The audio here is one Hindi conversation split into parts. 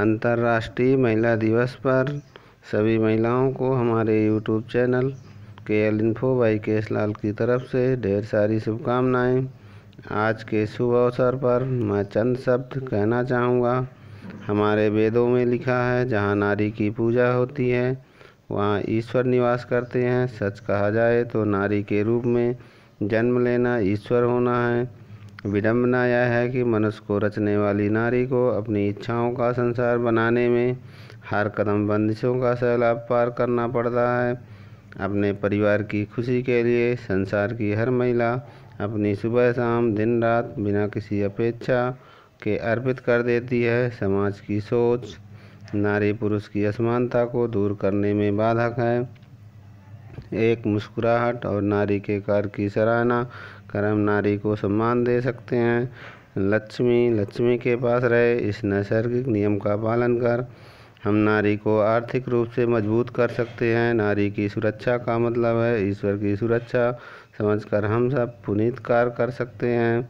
अंतर्राष्ट्रीय महिला दिवस पर सभी महिलाओं को हमारे यूट्यूब चैनल के L info by Keslal Lal की तरफ से ढेर सारी शुभकामनाएं आज के शुभ अवसर पर मैं चंद शब्द कहना चाहूँगा हमारे वेदों में लिखा है जहाँ नारी की पूजा होती है वहाँ ईश्वर निवास करते हैं सच कहा जाए तो नारी के रूप में जन्म लेना ईश्वर होना है विडम्बना यह है कि मनुष्य को रचने वाली नारी को अपनी इच्छाओं का संसार बनाने में हर कदम बंदिशों का सैलाब पार करना पड़ता है अपने परिवार की खुशी के लिए संसार की हर महिला अपनी सुबह शाम दिन रात बिना किसी अपेक्षा के अर्पित कर देती है समाज की सोच नारी पुरुष की असमानता को दूर करने में बाधक है एक मुस्कुराहट और नारी के कार्य की सराहना कर्म नारी को सम्मान दे सकते हैं लक्ष्मी लक्ष्मी के पास रहे इस नैसर्गिक नियम का पालन कर हम नारी को आर्थिक रूप से मजबूत कर सकते हैं नारी की सुरक्षा का मतलब है ईश्वर की सुरक्षा समझकर हम सब पुनीत कार्य कर सकते हैं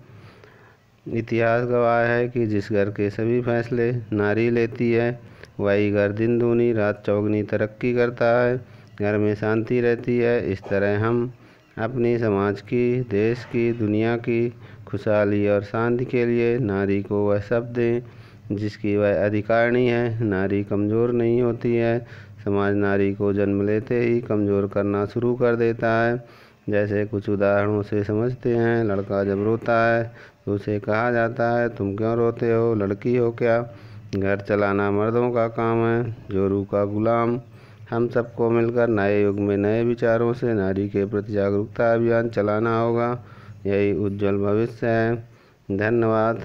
इतिहास गवाह है कि जिस घर के सभी फैसले नारी लेती है वही घर दिन दूनी रात चौगनी तरक्की करता है घर में शांति रहती है इस तरह हम अपनी समाज की देश की दुनिया की खुशहाली और शांति के लिए नारी को वह सब दें जिसकी वह अधिकारणी है नारी कमज़ोर नहीं होती है समाज नारी को जन्म लेते ही कमज़ोर करना शुरू कर देता है जैसे कुछ उदाहरणों से समझते हैं लड़का जब रोता है तो उसे कहा जाता है तुम क्यों रोते हो लड़की हो क्या घर चलाना मर्दों का काम है जोरू का गुलाम हम सबको मिलकर नए युग में नए विचारों से नारी के प्रति जागरूकता अभियान चलाना होगा यही उज्जवल भविष्य है धन्यवाद